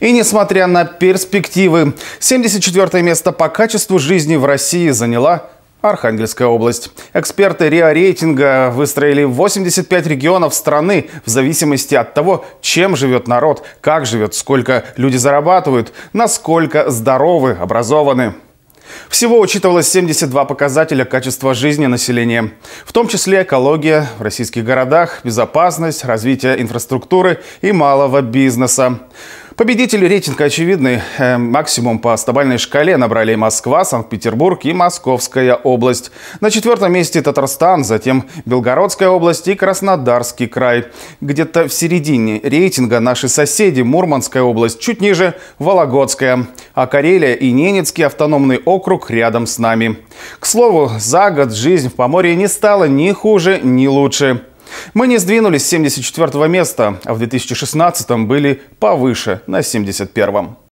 И несмотря на перспективы, 74 место по качеству жизни в России заняла Архангельская область. Эксперты РИА рейтинга выстроили 85 регионов страны в зависимости от того, чем живет народ, как живет, сколько люди зарабатывают, насколько здоровы, образованы. Всего учитывалось 72 показателя качества жизни населения, в том числе экология в российских городах, безопасность, развитие инфраструктуры и малого бизнеса. Победители рейтинга очевидны. Э, максимум по стабальной шкале набрали Москва, Санкт-Петербург и Московская область. На четвертом месте Татарстан, затем Белгородская область и Краснодарский край. Где-то в середине рейтинга наши соседи Мурманская область, чуть ниже Вологодская, а Карелия и Ненецкий автономный округ рядом с нами. К слову, за год жизнь в Поморье не стала ни хуже, ни лучше. Мы не сдвинулись с 74 места, а в 2016 были повыше, на 71 -м.